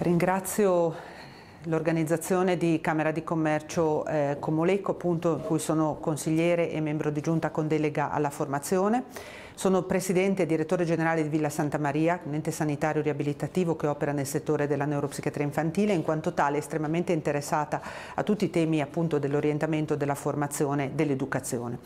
Ringrazio l'organizzazione di Camera di Commercio eh, Comoleco, appunto, in cui sono consigliere e membro di giunta con delega alla formazione. Sono presidente e direttore generale di Villa Santa Maria, un ente sanitario riabilitativo che opera nel settore della neuropsichiatria infantile, in quanto tale estremamente interessata a tutti i temi dell'orientamento, della formazione, dell'educazione.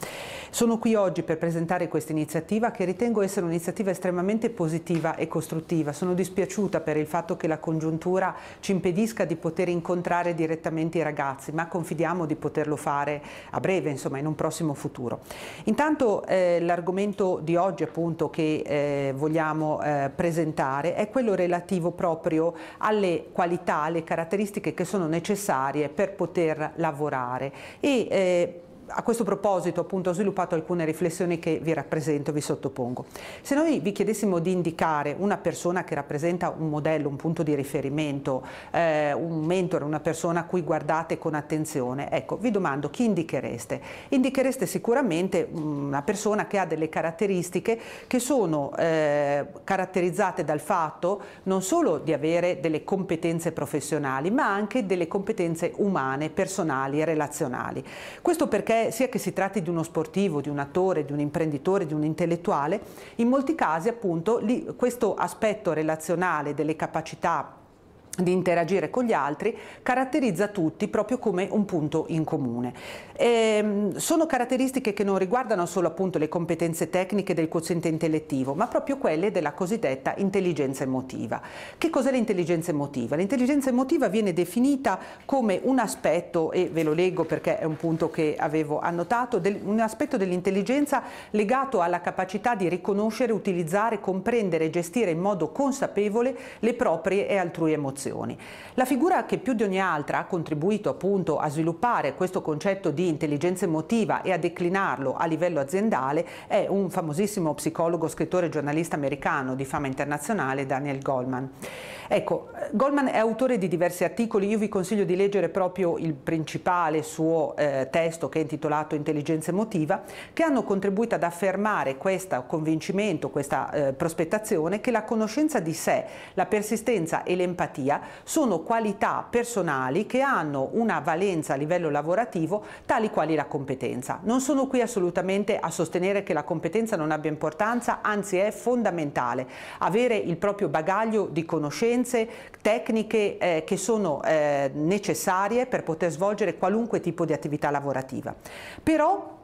Sono qui oggi per presentare questa iniziativa che ritengo essere un'iniziativa estremamente positiva e costruttiva. Sono dispiaciuta per il fatto che la congiuntura ci impedisca di poter incontrare direttamente i ragazzi, ma confidiamo di poterlo fare a breve, insomma in un prossimo futuro. Intanto eh, l'argomento di oggi appunto che eh, vogliamo eh, presentare è quello relativo proprio alle qualità, alle caratteristiche che sono necessarie per poter lavorare e eh, a questo proposito appunto ho sviluppato alcune riflessioni che vi rappresento, vi sottopongo. Se noi vi chiedessimo di indicare una persona che rappresenta un modello, un punto di riferimento, eh, un mentore, una persona a cui guardate con attenzione, ecco, vi domando chi indichereste? Indichereste sicuramente mm, una persona che ha delle caratteristiche che sono eh, caratterizzate dal fatto non solo di avere delle competenze professionali, ma anche delle competenze umane, personali e relazionali. Questo perché sia che si tratti di uno sportivo, di un attore, di un imprenditore, di un intellettuale, in molti casi appunto lì, questo aspetto relazionale delle capacità di interagire con gli altri, caratterizza tutti proprio come un punto in comune. Ehm, sono caratteristiche che non riguardano solo appunto le competenze tecniche del quoziente intellettivo, ma proprio quelle della cosiddetta intelligenza emotiva. Che cos'è l'intelligenza emotiva? L'intelligenza emotiva viene definita come un aspetto, e ve lo leggo perché è un punto che avevo annotato, del, un aspetto dell'intelligenza legato alla capacità di riconoscere, utilizzare, comprendere e gestire in modo consapevole le proprie e altrui emozioni emozioni. La figura che più di ogni altra ha contribuito appunto a sviluppare questo concetto di intelligenza emotiva e a declinarlo a livello aziendale è un famosissimo psicologo, scrittore e giornalista americano di fama internazionale Daniel Goldman. Ecco, Goldman è autore di diversi articoli, io vi consiglio di leggere proprio il principale suo eh, testo che è intitolato Intelligenza emotiva, che hanno contribuito ad affermare questo convincimento, questa eh, prospettazione che la conoscenza di sé, la persistenza e l'empatia famiglia sono qualità personali che hanno una valenza a livello lavorativo tali quali la competenza. Non sono qui assolutamente a sostenere che la competenza non abbia importanza, anzi è fondamentale avere il proprio bagaglio di conoscenze tecniche eh, che sono eh, necessarie per poter svolgere qualunque tipo di attività lavorativa. Però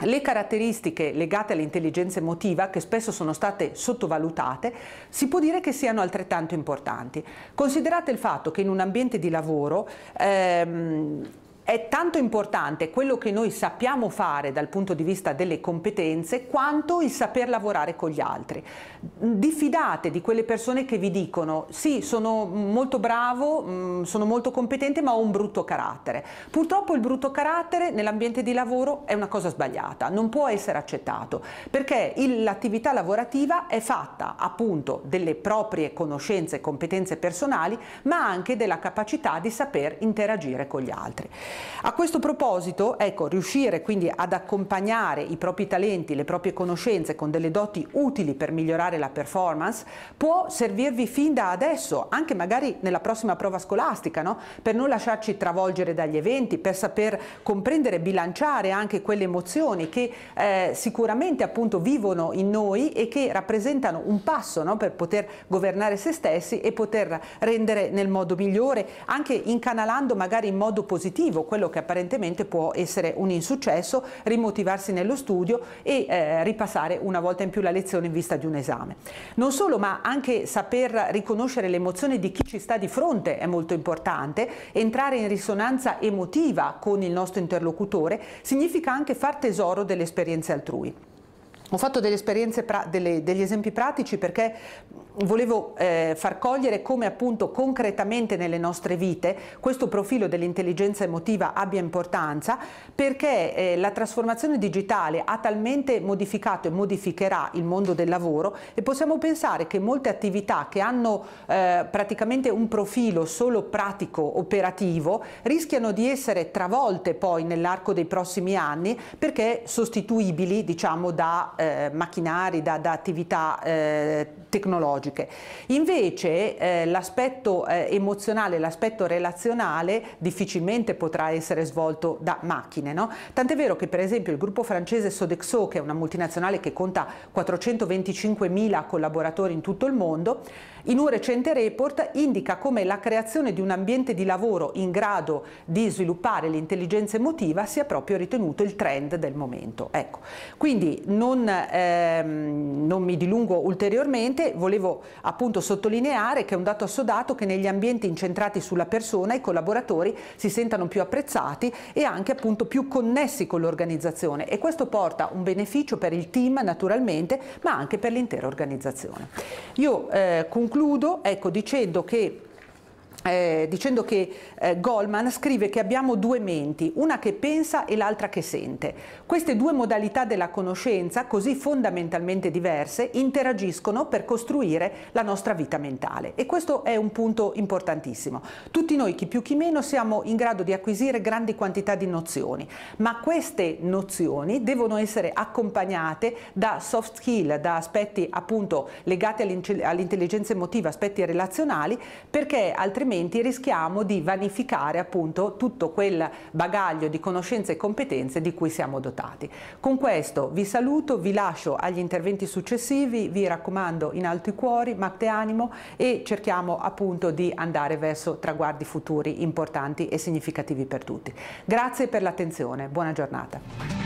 le caratteristiche legate all'intelligenza emotiva, che spesso sono state sottovalutate, si può dire che siano altrettanto importanti. Considerate il fatto che in un ambiente di lavoro ehm, è tanto importante quello che noi sappiamo fare dal punto di vista delle competenze quanto il saper lavorare con gli altri. Diffidate di quelle persone che vi dicono sì, sono molto bravo, mm, sono molto competente, ma ho un brutto carattere. Purtroppo il brutto carattere nell'ambiente di lavoro è una cosa sbagliata, non può essere accettato, perché l'attività lavorativa è fatta appunto delle proprie conoscenze e competenze personali, ma anche della capacità di saper interagire con gli altri. A questo proposito, ecco, riuscire quindi ad accompagnare i propri talenti, le proprie conoscenze con delle doti utili per migliorare la performance può servirvi fin da adesso, anche magari nella prossima prova scolastica, no? per non lasciarci travolgere dagli eventi, per saper comprendere e bilanciare anche quelle emozioni che eh, sicuramente appunto vivono in noi e che rappresentano un passo no? per poter governare se stessi e poter rendere nel modo migliore, anche incanalando magari in modo positivo quello che apparentemente può essere un insuccesso, rimotivarsi nello studio e eh, ripassare una volta in più la lezione in vista di un esame. Non solo, ma anche saper riconoscere l'emozione di chi ci sta di fronte è molto importante, entrare in risonanza emotiva con il nostro interlocutore significa anche far tesoro delle esperienze altrui. Ho fatto delle esperienze, delle, degli esempi pratici perché volevo eh, far cogliere come appunto concretamente nelle nostre vite questo profilo dell'intelligenza emotiva abbia importanza perché eh, la trasformazione digitale ha talmente modificato e modificherà il mondo del lavoro e possiamo pensare che molte attività che hanno eh, praticamente un profilo solo pratico operativo rischiano di essere travolte poi nell'arco dei prossimi anni perché sostituibili diciamo da eh, macchinari, da, da attività eh, tecnologiche. Invece eh, l'aspetto eh, emozionale, l'aspetto relazionale difficilmente potrà essere svolto da macchine. No? Tant'è vero che per esempio il gruppo francese Sodexo, che è una multinazionale che conta 425.000 collaboratori in tutto il mondo, in un recente report indica come la creazione di un ambiente di lavoro in grado di sviluppare l'intelligenza emotiva sia proprio ritenuto il trend del momento. Ecco, quindi non non, ehm, non, mi dilungo ulteriormente, volevo appunto sottolineare che è un dato assodato che negli ambienti incentrati sulla persona i collaboratori si sentano più apprezzati e anche appunto più connessi con l'organizzazione e questo porta un beneficio per il team naturalmente ma anche per l'intera organizzazione. Io eh, concludo ecco, dicendo che eh, dicendo che eh, Goldman scrive che abbiamo due menti, una che pensa e l'altra che sente. Queste due modalità della conoscenza, così fondamentalmente diverse, interagiscono per costruire la nostra vita mentale e questo è un punto importantissimo. Tutti noi, chi più chi meno, siamo in grado di acquisire grandi quantità di nozioni, ma queste nozioni devono essere accompagnate da soft skill, da aspetti appunto legati all'intelligenza emotiva, aspetti relazionali, perché altrimenti altrimenti rischiamo di vanificare appunto tutto quel bagaglio di conoscenze e competenze di cui siamo dotati. Con questo vi saluto, vi lascio agli interventi successivi, vi raccomando in alto i cuori, matte animo e cerchiamo appunto di andare verso traguardi futuri importanti e significativi per tutti. Grazie per l'attenzione, buona giornata.